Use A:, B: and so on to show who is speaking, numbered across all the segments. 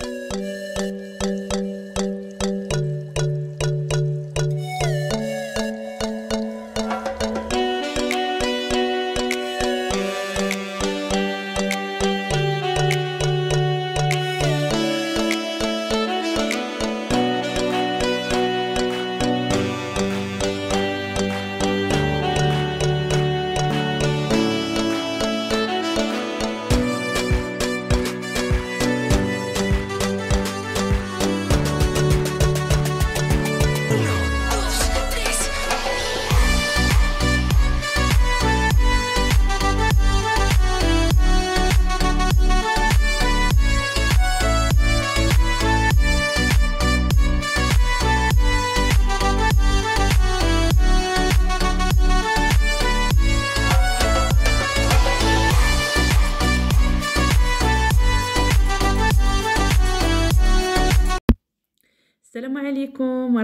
A: Thank you.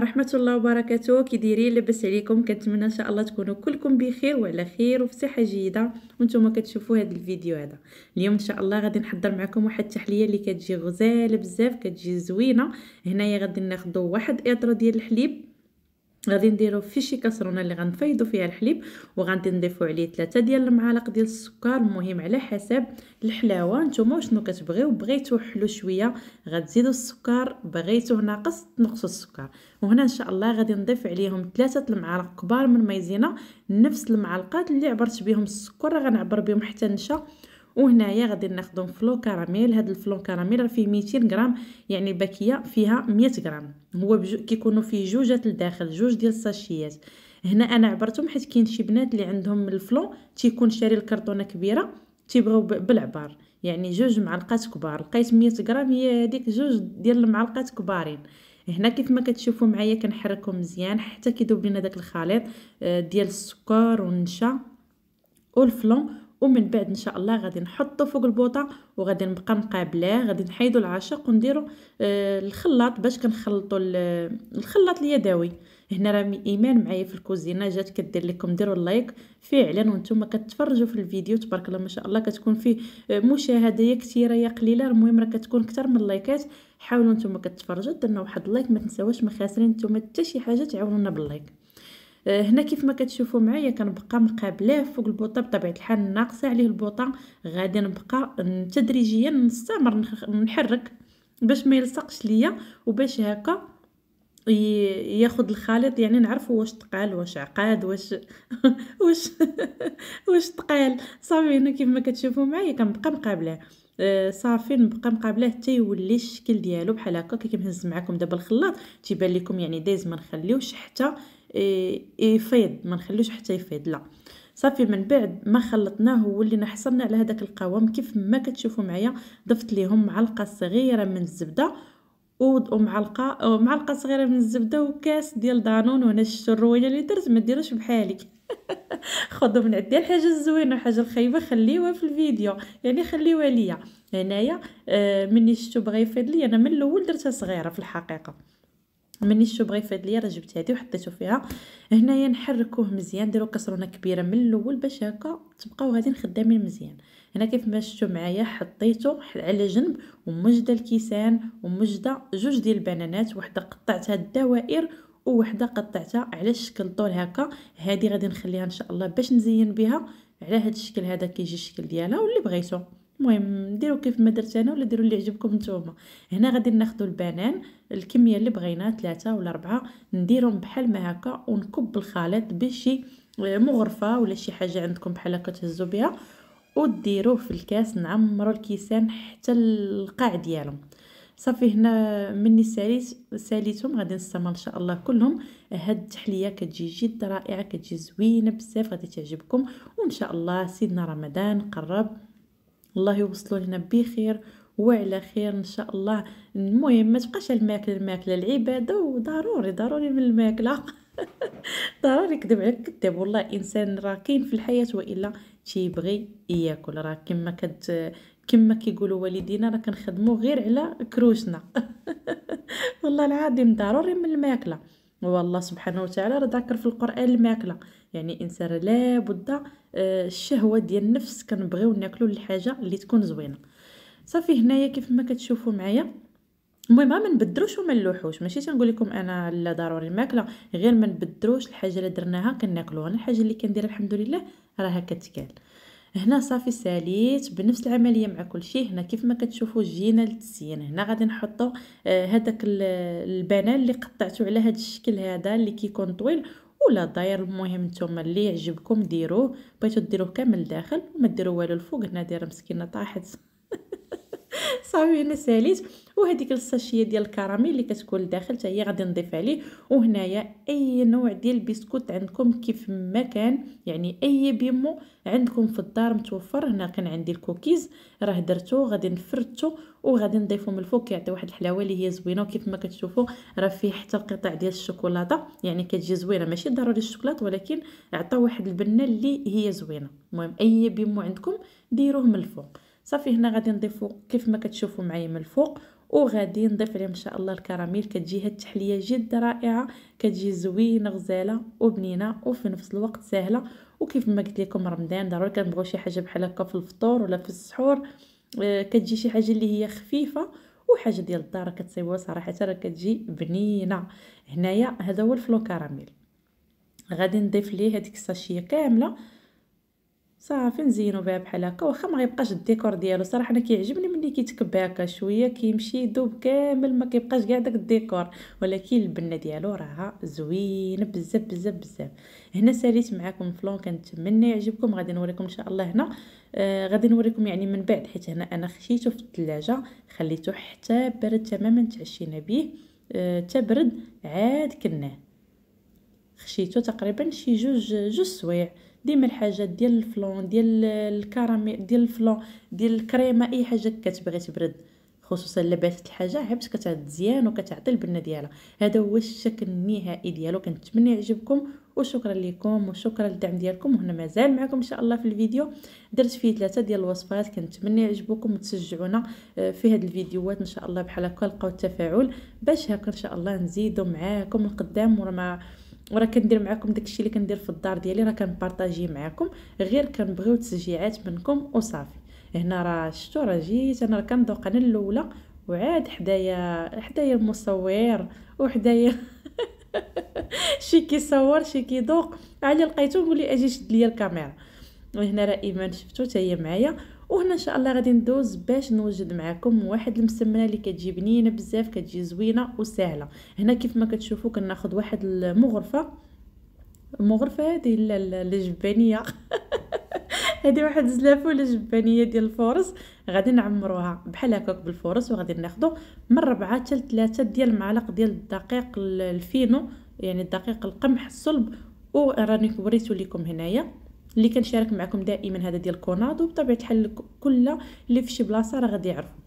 A: ورحمه الله وبركاته كي دايرين لاباس عليكم كنتمنى ان شاء الله تكونوا كلكم بخير وعلى خير وفي صحه جيده وانتم كتشوفوا هذا الفيديو هذا اليوم ان شاء الله غادي نحضر معكم واحد التحليه اللي كتجي غزاله بزاف كتجي زوينه هنايا غادي ناخذ واحد اطرو ديال الحليب غادي نديرو في شي كاسرونه اللي غنفيضو فيها الحليب وغادي نضيفو عليه ثلاثة ديال المعالق ديال السكر المهم على حسب الحلاوه نتوما شنو كتبغيو بغيتو حلو شويه غتزيدو السكر بغيتوه ناقص تنقصو السكر وهنا ان شاء الله غادي نضيف عليهم ثلاثة المعالق كبار من الميزينا نفس المعلقات اللي عبرت بهم السكر غنعبر بهم حتى نشا وهنايا غادي ناخذ فلو كراميل هذا الفلو كراميل راه فيه 200 غرام يعني الباكيه فيها 100 غرام هو بجو كيكونوا فيه جوجات لداخل جوج ديال الساشيات هنا انا عبرتهم حيت كاين شي بنات اللي عندهم الفلو تيكون شاري الكرتونه كبيره تيبغيو بالعبار يعني جوج معلقات كبار لقيت 100 غرام هي هذيك جوج ديال المعلقات كبارين هنا كيف ما كتشوفوا معايا كنحركهم مزيان حتى كيذوب لينا داك الخليط آه، ديال السكر والنشا والفلون ومن بعد ان شاء الله غادي نحطو فوق البوطه وغادي نبقى مقابلاه غادي نحيدو العشق ونديرو آه، الخلاط باش كنخلطو الخلاط اليدوي هنا راه ايمان معايا في الكوزينه جات كدير لكم ديروا اللايك فعلا وانتم كتفرجوا في الفيديو تبارك الله ما شاء الله كتكون فيه مشاهده يا كثيره يا قليله المهم راه كتكون اكثر من اللايكات حاولوا نتوما كتفرجوا درنا واحد اللايك ما تنساوش ما خاسرين نتوما حتى شي حاجه تعاونونا باللايك آه، هنا كيف ما كتشوفوا معايا كنبقى مقابلاه فوق البوطه بطبيعه الحال ناقصه عليه البوطه غادي نبقى تدريجيا نستمر نحرك باش ما يلصقش ليا وباش هكا ياخد الخليط يعني نعرفوا واش تقال واش عقاد واش واش واش تقال صافي هنا كيف ما كتشوفوا معايا كنبقى مقابلاه آه، صافي نبقى مقابلاه حتى يولي الشكل ديالو بحال هكا كي كنهز معكم دابا الخلاط تيبان لكم يعني دايز ما نخليوش حتى يفيض إيه، إيه، ما نخلوش حتى يفيض لا صافي من بعد ما خلطناه ولينا حصلنا على هذاك القوام كيف ما كتشوفوا معايا ضفت ليهم معلقه صغيره من الزبده ومعلقه معلقه صغيره من الزبده وكاس ديال دانون وانا الشروينه اللي درت ما ديروش بحالي خذوا من عندي الحاجه الزوينه الحاجه الخايبه خليوها في الفيديو يعني خليوها ليا هنايا آه، مني شفتو بغا يفيد لي انا من الاول درتها صغيره في الحقيقه مني الشوبغي فهاد ليا راه جبت هادي وحطيته فيها هنايا نحركوه مزيان ديرو كسرونه كبيره من الاول باش هكا تبقاو غاديين خدامين مزيان هنا كيف ما شفتوا معايا حطيته على جنب ومجده الكيسان ومجده جوج ديال البنانات وحده قطعتها الدوائر ووحده قطعتها على شكل طول هكا هذه غادي نخليها ان شاء الله باش نزين بها على هذا الشكل هذا كيجي الشكل ديالها واللي بغيتو المهم ديروا كيف ما درت انا ولا ديروا اللي يعجبكم نتوما هنا غادي ناخذوا البنان الكميه اللي بغينا ثلاثة ولا أربعة نديرهم بحال ما هكا ونكب الخليط بشي آه، مغرفه ولا شي حاجه عندكم بحال هكا تهزوا بها وديروه في الكاس نعمروا الكيسان حتى القاع ديالهم صافي هنا مني ساليت ساليتهم غادي نستعمل ان شاء الله كلهم هاد التحليه كتجي جد رائعه كتجي زوينه بزاف غادي تعجبكم وان شاء الله سيدنا رمضان قرب الله يوصلوا لنا بخير وعلى خير ان شاء الله المهم ما تبقاش الماكله الماكله العباده وضروري ضروري من الماكله ضروري كذب عليك كذاب والله الانسان راه كاين في الحياه والا تيبغي ياكل راه كما كت كما كيقولوا والدينا راه كنخدموا غير على كروشنا والله العظيم ضروري من الماكله والله سبحانه وتعالى راه ذكر في القران الماكله يعني الانسان لابد آه، الشهوه ديال النفس كنبغيو ناكلو الحاجه اللي تكون زوينه صافي هنايا كيف ما كتشوفوا معايا المهم ما نبدروش وما نلوحوش ماشي تنقول لكم انا لا ضروري الماكله غير ما نبدروش الحاجه اللي درناها كناكلوها انا الحاجه اللي كنديرها الحمد لله راها كتكال هنا صافي ساليت بنفس العمليه مع كل شيء هنا كيف ما كتشوفوا جينا للتزيين هنا غادي نحطوا آه، هذاك البنان اللي قطعته على هذا الشكل هذا اللي كيكون طويل ولا داير المهم نتوما اللي يعجبكم ديروه بغيتو ديروه كامل الداخل وما ديروا والو الفوق هنا دايره مسكينه طاحت صافي انا ساليت وهذيك الساشيه ديال الكراميل اللي كتكون لداخل حتى هي غادي نضيف عليه وهنايا اي نوع ديال البسكوت عندكم كيف ما كان يعني اي بيمو عندكم في الدار متوفر هنا كان عندي الكوكيز راه درتو غادي نفردتو وغادي نضيفو من الفوق كيعطي واحد الحلاوه اللي هي زوينه وكيف ما كتشوفوا راه فيه حتى قطع ديال الشوكولاته يعني كتجي زوينه ماشي ضروري الشوكولات ولكن عطا واحد البنه اللي هي زوينه المهم اي بيمو عندكم ديروه من الفوق صافي هنا غادي نضيفو كيف ما كتشوفوا معايا من الفوق وغادي نضيف عليهم ان شاء الله الكراميل كتجي هاد التحليه جد رائعه كتجي زوينه غزاله وبنينه وفي نفس الوقت سهله وكيف ما قلت لكم رمضان ضروري كنبغيو شي حاجه بحال هكا في الفطور ولا في السحور آه، كتجي شي حاجه اللي هي خفيفه وحاجه ديال الدار كتصيبوها صراحه راه كتجي بنينه هنايا هذا هو الفلو كراميل غادي نضيف ليه هذيك الساشيه كامله صافي نزينو بها بحال هكا واخا ما غيبقاش الديكور ديالو صراحه انا كيعجبني ملي كيتكب هكا شويه كيمشي يدوب كامل ما كيبقاش كاع داك الديكور ولكن البنه ديالو راها زوينه بزاف بزاف بزاف هنا ساليت معكم فلون كنتمنى يعجبكم غادي نوريكم ان شاء الله هنا آه غادي نوريكم يعني من بعد حيت هنا انا خشيته في الثلاجه خليته حتى برد تماما تعشينا به آه تبرد عاد كناه خشيته تقريبا شي جوج جوج سوايع ديما الحاجات ديال الفلون ديال الكراميل ديال الفلون ديال الكريمه اي حاجه كتبغي تبرد خصوصا الا باتت الحاجه عبت كتعد مزيان وكتعطي البنه ديالها هذا هو الشكل النهائي ديالو كنتمنى يعجبكم وشكرا لكم وشكرا للدعم ديالكم وهنا مازال معكم ان شاء الله في الفيديو درت فيه ثلاثه ديال الوصفات كنتمنى يعجبكم وتشجعونا آه، في هاد الفيديوهات ان شاء الله بحال هكا لقاو التفاعل باش هكا ان شاء الله نزيدو معاكم القدام ورا وراه كندير معكم داكشي اللي كندير في الدار ديالي راه كنبارطاجيه معكم غير كنبغيو تشجيعات منكم وصافي هنا راه شتو راه جيت انا راه كندوق انا الاولى وعاد حدايا حدايا المصور وحدايا شي كيصور شي كيدوق على لقيتو قولي اجي شد ليا الكاميرا وهنا راه ايمان شفتو حتى هي معايا وهنا ان شاء الله غادي ندوز باش نوجد معكم واحد المسمنه اللي كتجي بنينه بزاف كتجي زوينه وسهله هنا كيف ما كتشوفوا كناخذ واحد المغرفه المغرفه هذه الجبانيه هذه واحد الزلافه ولا جبانيه ديال الفورس غادي نعمروها بحال هكاك بالفورس وغادي ناخذو من 4 حتى 3 ديال المعالق ديال الدقيق الفينو يعني الدقيق القمح الصلب وراني وريتو لكم هنايا اللي كنشارك معكم دائما هذا ديال كوناد وبطبيعه الحال كل اللي في شي بلاصه راه غادي يعرفوا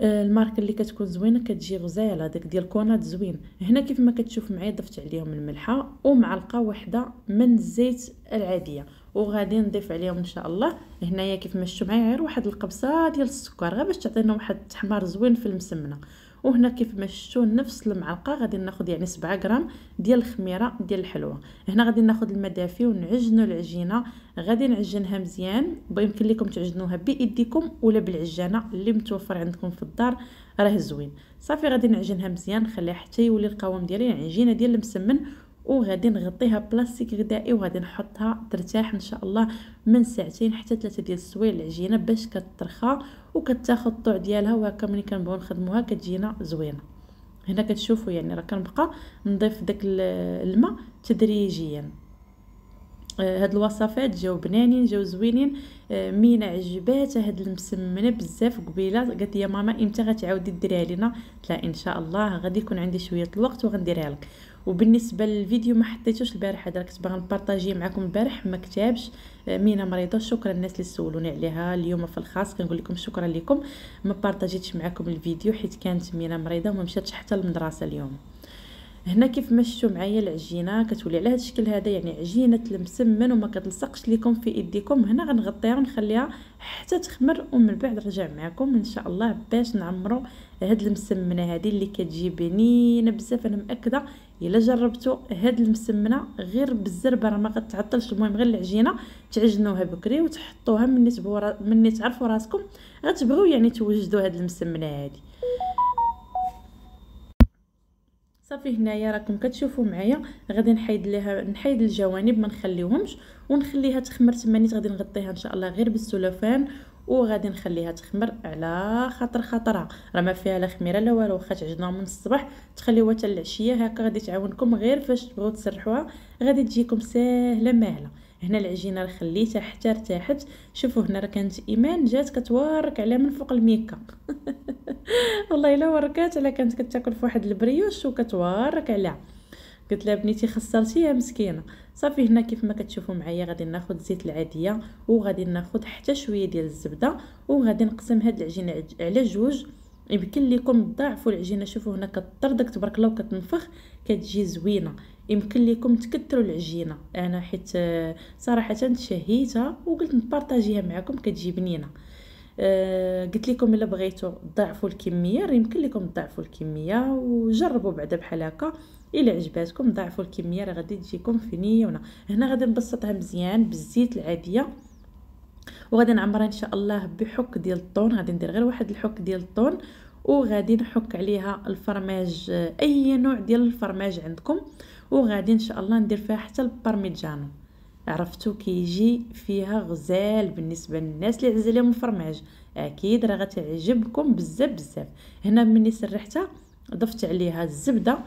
A: آه، الماركه اللي كتكون زوينه كتجي غزاله داك ديال كوناد زوين هنا كيف ما كتشوف معايا ضفت عليهم الملحه ومعلقه واحده من الزيت العاديه وغادي نضيف عليهم ان شاء الله هنايا كيف ما شفتوا معايا غير واحد القبصه ديال السكر غير باش تعطينا واحد التحمار زوين في المسمنه وهنا كيف ما شفتوا نفس المعلقه غادي ناخذ يعني 7 غرام ديال الخميره ديال الحلوه هنا غادي ناخذ الماء دافي ونعجنوا العجينه غادي نعجنها مزيان ويمكن لكم تعجنوها بايديكم ولا بالعجانه اللي متوفر عندكم في الدار راه زوين صافي غادي نعجنها مزيان نخليها حتى يولي القوام ديالها يعني عجينه ديال المسمن وغادي نغطيها بلاستيك غذائي وغادي نحطها ترتاح ان شاء الله من ساعتين حتى ثلاثة ديال السوايع العجينه باش كترخى وكتاخذ الطوع ديالها وهكا ملي كنبغيو نخدموها كتجينا زوينه هنا كتشوفوا يعني راه كنبقى نضيف داك الماء تدريجيا آه، هاد الوصفات جاو بنانين جاو زوينين آه، مينا عجبات هاد المسمنه بزاف قبيله قالت لي ماما امتى غتعاودي ديريها لينا قلت ان شاء الله غادي يكون عندي شويه الوقت وغنديرها لك وبالنسبه للفيديو ما حطيتوش البارح هذا كنت باغا نبارطاجيه معكم البارح ما كتابش آه، مينا مريضه شكرا الناس اللي سولوني عليها اليوم في الخاص كنقول لكم شكرا لكم ما بارطاجيتش معكم الفيديو حيت كانت مينا مريضه وما مشاتش حتى المدرسه اليوم هنا كيف ما شفتوا معايا العجينه كتولي على هذا الشكل هذا يعني عجينه المسمن وما كتلصقش لكم في ايديكم هنا غنغطيها ونخليها حتى تخمر ومن بعد نرجع معكم ان شاء الله باش نعمروا هاد المسمنه هادي اللي كتجي بنينه بزاف انا مأكده الا جربتو هاد المسمنه غير بالزربه راه ما غتعطلش المهم غير العجينه تعجنوها بكري وتحطوها مني تبغوا مني تعرفوا راسكم غتبغوا يعني توجدوا هاد المسمنه هادي صافي هنايا راكم كتشوفوا معايا غادي نحيد لها نحيد الجوانب ما نخليهمش ونخليها تخمر تما غادي نغطيها ان شاء الله غير بالسلوفان وغادي نخليها تخمر على خاطر خاطرها راه ما فيها لا خميره لا والو واخا تعجنها من الصباح تخليوها حتى العشيه هكا غادي تعاونكم غير فاش تبغوا تسرحوها غادي تجيكم ساهله ماهله هنا العجينه راه خليتها حتى ارتاحت شوفوا هنا راه كانت ايمان جات كتورك على من فوق الميكا والله الا وركات على كانت كتاكل في واحد البريوش وكتورك عليها قلت لها بنيتي خسرتيها مسكينه صافي هنا كيف ما كتشوفوا معايا غادي ناخذ الزيت العاديه وغادي ناخذ حتى شويه ديال الزبده وغادي نقسم هاد العجينه على جوج يمكن لكم تضاعفوا العجينه شوفوا هنا كطردك تبارك الله وكتنفخ كتجي زوينه يمكن لكم تكثروا العجينه انا حيت آه، صراحه تشهيتها وقلت نبارطاجيها معكم كتجي بنينه أه قلت لكم الا بغيتوا تضاعفوا الكميه يمكن لكم تضاعفوا الكميه وجربوا بعدا بحال هكا الا عجباتكم ضاعفوا الكميه راه غادي تجيكم فنيونه هنا غادي نبسطها مزيان بالزيت العاديه وغادي نعمرها ان شاء الله بحك ديال الطون غادي ندير غير واحد الحك ديال الطون وغادي نحك عليها الفرماج اي نوع ديال الفرماج عندكم وغادي ان شاء الله ندير فيها حتى البارميجانو عرفتو كيجي فيها غزال بالنسبه للناس اللي عزل عليهم الفرماج اكيد راه غتعجبكم بزاف بزاف هنا ملي سرحتها ضفت عليها الزبده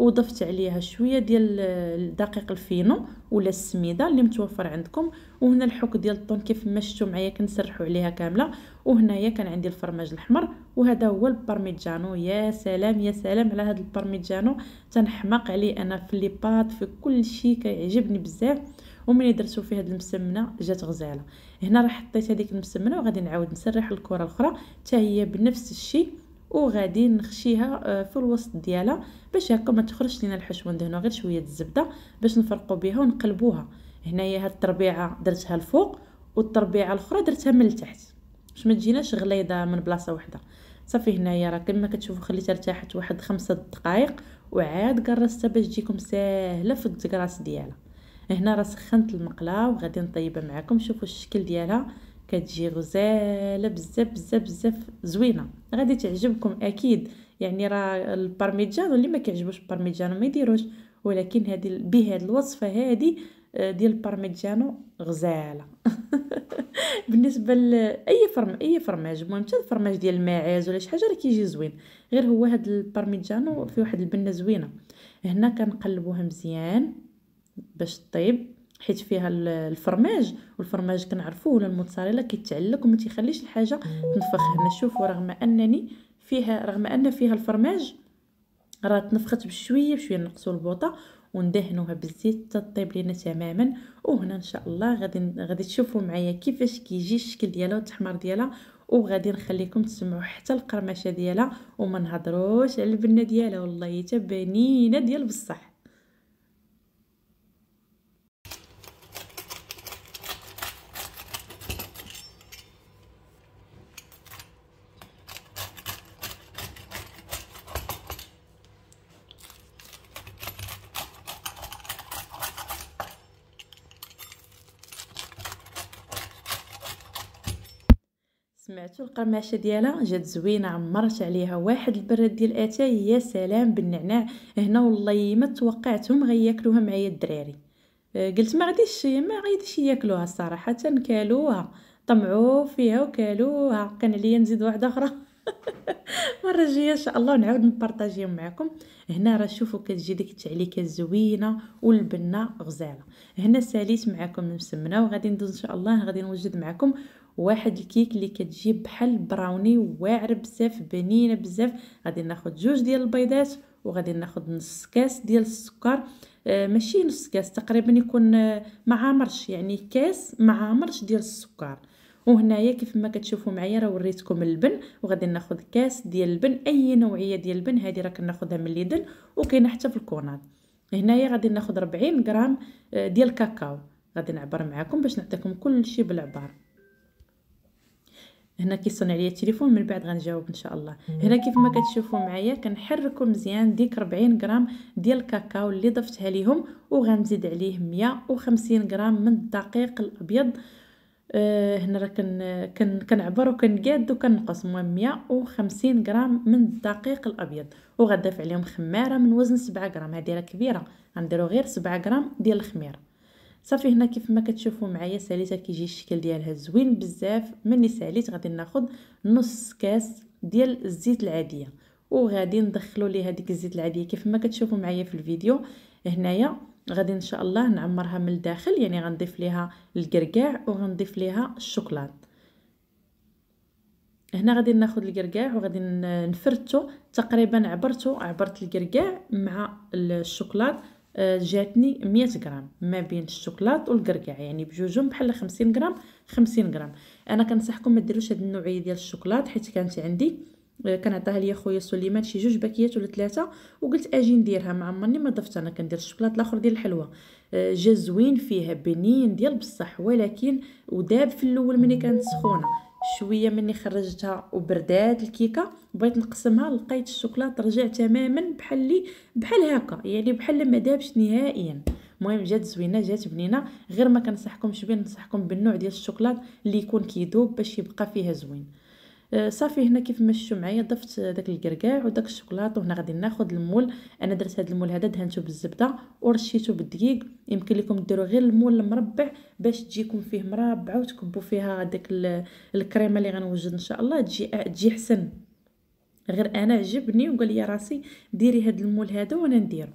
A: وضفت عليها شويه ديال دقيق الفينو ولا السميده اللي متوفر عندكم وهنا الحك ديال الطون كيف ما شفتوا معايا كنسرحوا عليها كامله وهنايا كان عندي الفرماج الاحمر وهذا هو البارميجانو يا سلام يا سلام على هذا البارميجانو تنحماق عليه انا في لي بات في كل شيء كيعجبني بزاف وملي درتو فيه هاد المسمنه جات غزاله هنا راه حطيت هذيك المسمنه وغادي نعاود نسرح الكره الاخرى حتى هي بنفس الشيء وغادي نخشيها آه، في الوسط ديالها باش هكا ما تخرجش لينا الحشوه ندهنوا غير شويه الزبده باش نفرقوا بها ونقلبوها هنايا هاد التربيعه درتها الفوق والتربيعه الاخرى درتها من التحت باش ما تجيناش غليظه من بلاصه واحده صافي هنايا راه كما كتشوفوا خليتها ارتاحت واحد خمسة دقائق وعاد قرصتها باش تجيكم ساهله في التكراس ديالها هنا راه سخنت المقله وغادي نطيبها معكم شوفوا الشكل ديالها كتجي غزاله بزاف بزاف بزاف زوينه غادي تعجبكم اكيد يعني راه البارميجانو اللي ما كيعجبوش البارميجانو ما يديروش ولكن هذه بهذه الوصفه هذه آه، ديال البارميجانو غزاله بالنسبه لاي فرم اي فرماج المهم حتى الفرماج ديال الماعز ولا شي حاجه راه كيجي زوين غير هو هاد البارميجانو فيه واحد البنه زوينه هنا كنقلبوها مزيان باش طيب حيت فيها الفرماج والفرماج كنعرفوه ولا الموتزاريلا كيتعلق وما تيخليش الحاجه تنفخ هنا شوفوا رغم انني فيها رغم ان فيها الفرماج راه تنفخت بشويه بشويه نقصوا البوطه وندهنوها بالزيت تطيب لينا تماما وهنا ان شاء الله غادي غادي تشوفوا معايا كيفاش كيجي الشكل ديالها والتحمر ديالها وغادي نخليكم تسمعوا حتى القرمشه ديالها وما نهضروش على البنه ديالها والله حتى بنينه ديال بصح القماشه ديالها جات زوينه عمرت عليها واحد البراد ديال اتاي يا سلام بالنعناع هنا والله ما توقعتهم غياكلوها معايا الدراري آه، قلت ما غاديش ما غاديش ياكلوها الصراحه كالوها طمعوا فيها وكالوها كان عليا نزيد واحده اخرى مره جايه ان شاء الله نعاود نبارطاجيها معكم هنا راه شوفوا كتجي ديك التعليكه الزوينه والبنه غزاله هنا ساليت معكم المسمنه وغادي ندوز ان شاء الله غادي نوجد معكم واحد الكيك اللي كتجيب بحال براوني واعره بزاف بنينه بزاف غادي ناخذ جوج ديال البيضات وغادي ناخذ نص كاس ديال السكر آه ماشي نص كاس تقريبا يكون آه ما عامرش يعني كاس ما عامرش ديال السكر وهنايا كيف ما كتشوفوا معايا راه وريتكم اللبن وغادي ناخذ كاس ديال اللبن اي نوعيه ديال اللبن هذه راه كناخذها من ليدل وكاينه حتى في الكوناد هنايا غادي ناخذ 40 غرام آه، ديال الكاكاو غادي نعبر معكم باش نعطيكم كل شيء بالعبار هنا كيصون عليا التليفون من بعد غنجاوب ان شاء الله هنا كيف ما كتشوفوا معايا كنحركوا مزيان ديك 40 غرام ديال الكاكاو اللي ضفتها ليهم وغنزيد عليه 150 غرام من الدقيق الابيض آه هنا راه كن كنعبر وكنقاد وكنقص المهم 150 غرام من الدقيق الابيض وغنضيف عليهم خماره من وزن 7 غرام هذه راه كبيره غنديروا غير 7 غرام ديال الخميره صافي هنا كيف ما كتشوفوا معايا ساليتها كيجي الشكل ديالها زوين بزاف ملي ساليت غادي ناخذ نص كاس ديال الزيت العاديه وغادي ندخلوا ليها ديك الزيت العاديه كيف ما كتشوفوا معايا في الفيديو هنايا غادي ان شاء الله نعمرها من الداخل يعني غنضيف ليها الكركاع وغنضيف ليها الشوكولات هنا غادي ناخذ الكركاع وغادي نفرتو تقريبا عبرتو عبرت الكركاع مع الشوكولات آه، جاتني 100 غرام ما بين الشوكولات والكركاع يعني بجوجهم بحال 50 غرام 50 غرام انا كنصحكم ما ديروش هاد النوعيه ديال الشوكولات حيت كانت عندي آه، كان عطاها ليا خويا سليمان شي جوج باكيات ولا ثلاثه وقلت اجي نديرها مع عمرني ما ضفت انا كندير الشوكولات الاخر ديال الحلوه آه، جا زوين فيها بنين ديال بصح ولكن وداب في الاول ملي كانت سخونه شويه مني خرجتها وبردات الكيكه بغيت نقسمها لقيت الشوكولاط رجع تماما بحال لي بحال هكا يعني بحال ما دابش نهائيا المهم جات زوينه جات بنينه غير ما كنصحكمش بيه نصحكم بالنوع ديال الشوكولاط اللي يكون كيذوب باش يبقى فيها زوين آه، صافي هنا كيف ما معايا ضفت داك الكركاع وداك الشوكولاط وهنا غادي ناخذ المول انا درت هذا المول هذا دهنته بالزبده ورشيته بالدقيق يمكن لكم ديروا غير المول المربع باش تجيكم فيه مربعه وتكبوا فيها داك الكريمه اللي غنوجد ان شاء الله تجي تجي حسن غير انا عجبني وقال لي راسي ديري هاد المول هذا وانا نديرو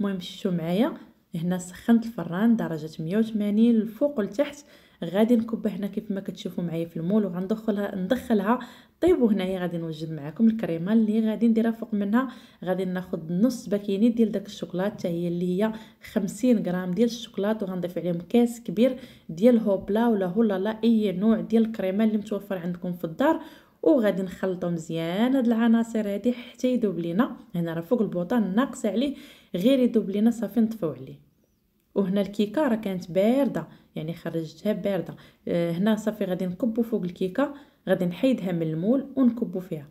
A: المهم شفتوا معايا هنا سخنت الفران درجه 180 الفوق والتحت غادي نكبها هنا كيف ما كتشوفوا معايا في المول وغندخلها ندخلها طيب وهنايا غادي نوجد معكم الكريمه اللي غادي نديرها فوق منها غادي ناخذ نص باكيني ديال داك الشوكولات حتى هي اللي هي 50 غرام ديال الشوكولات وغنضيف عليهم كاس كبير ديال هوبلا ولا هولا لا اي نوع ديال الكريمه اللي متوفر عندكم في الدار وغادي نخلطو مزيان هاد العناصر هادي حتى يذوب لينا هنا راه فوق البوطه ناقص عليه غير يذوب لينا صافي نطفيو عليه وهنا الكيكه راه كانت بارده يعني خرجتها بارده آه، هنا صافي غادي نكبو فوق الكيكه غادي نحيدها من المول ونكبو فيها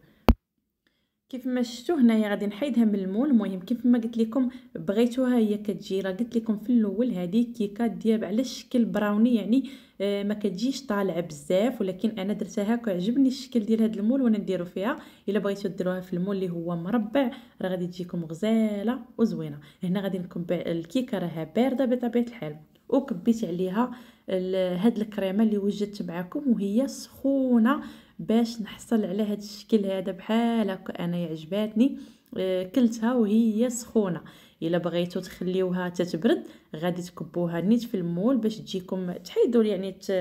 A: كيف ما شفتوا هنايا غادي نحيدها من المول المهم كيف ما قلت لكم بغيتوها هي كتجي راه قلت لكم في الاول هذه كيكه ديال على الشكل براوني يعني آه، ما كتجيش طالعه بزاف ولكن انا درتها هكا عجبني الشكل ديال هذا المول وانا نديرو فيها الا بغيتو ديروها في المول اللي هو مربع راه غادي تجيكم غزاله وزوينه هنا غادي نكون الكيكه راها بارده بطبيعه الحال وكبيت عليها هاد الكريمه اللي وجدت معكم وهي سخونه باش نحصل على هذا الشكل هذا بحال هكا انايا عجباتني آه، كلتها وهي سخونه الا بغيتو تخليوها تتبرد غادي تكبوها نيت في المول باش تجيكم تحيدوا يعني ت...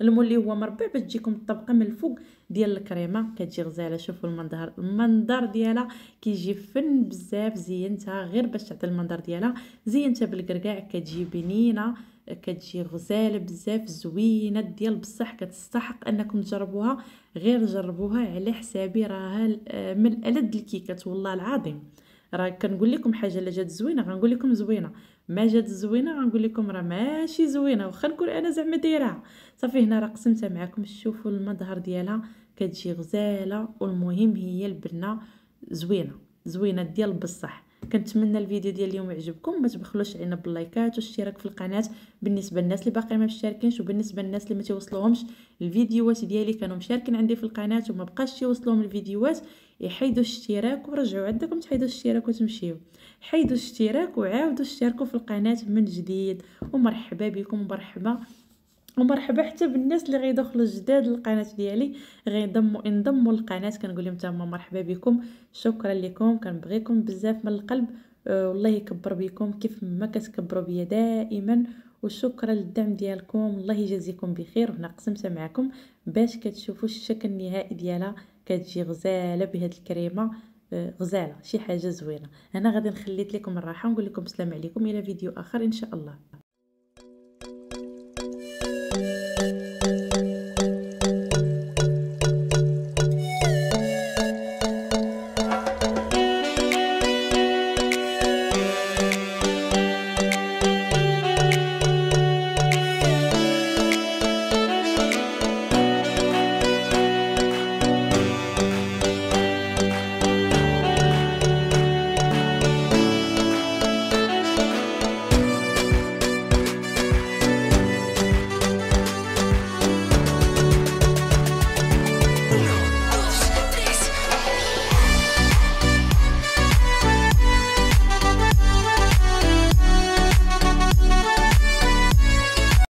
A: المول اللي هو مربع باش تجيكم الطبقه من الفوق ديال الكريمه كتجي غزاله شوفوا المنظر المنظر ديالها كيجي فن بزاف زينتها غير باش تعطي المنظر ديالها زينتها بالكركاع كتجي بنينه كتجي غزاله بزاف زوينه ديال بصح كتستحق انكم تجربوها غير جربوها على حسابي راها آه، من الد الكيكات والله العظيم راه كنقول لكم حاجه الا جات زوينه غنقول لكم زوينه ما جات زوينه غنقول لكم راه ماشي زوينه واخا نكون انا زعما دايرها صافي هنا راه قسمتها معكم شوفوا المظهر ديالها كتجي غزاله والمهم هي البنه زوينه زوينه ديال بصح كنتمنى الفيديو ديال اليوم يعجبكم ما تبخلوش علينا باللايكات والاشتراك في القناه بالنسبه للناس اللي باقيين ما مشتركينش وبالنسبه للناس اللي ما توصلوهمش الفيديوهات ديالي كانوا مشاركين عندي في القناه وما بقاش تيوصلهم الفيديوهات يحيدوا الاشتراك ورجعوا عندكم تحيدوا الاشتراك وتمشيو حيدوا الاشتراك وعاودوا اشتركوا في القناه من جديد ومرحبا بكم ومرحبا ومرحبا حتى بالناس اللي غيدخلوا جداد للقناه ديالي غينضموا انضموا للقناه كنقول لهم تما مرحبا بكم شكرا لكم كنبغيكم بزاف من القلب أه والله يكبر بكم كيف ما كتكبروا بيا دائما وشكرا للدعم ديالكم الله يجازيكم بخير هنا قسمتها معكم باش كتشوفوا الشكل النهائي ديالها كتجي غزاله بهاد الكريمه أه، غزاله شي حاجه زوينه انا غادي نخليت لكم الراحه ونقول لكم السلام عليكم الى فيديو اخر ان شاء الله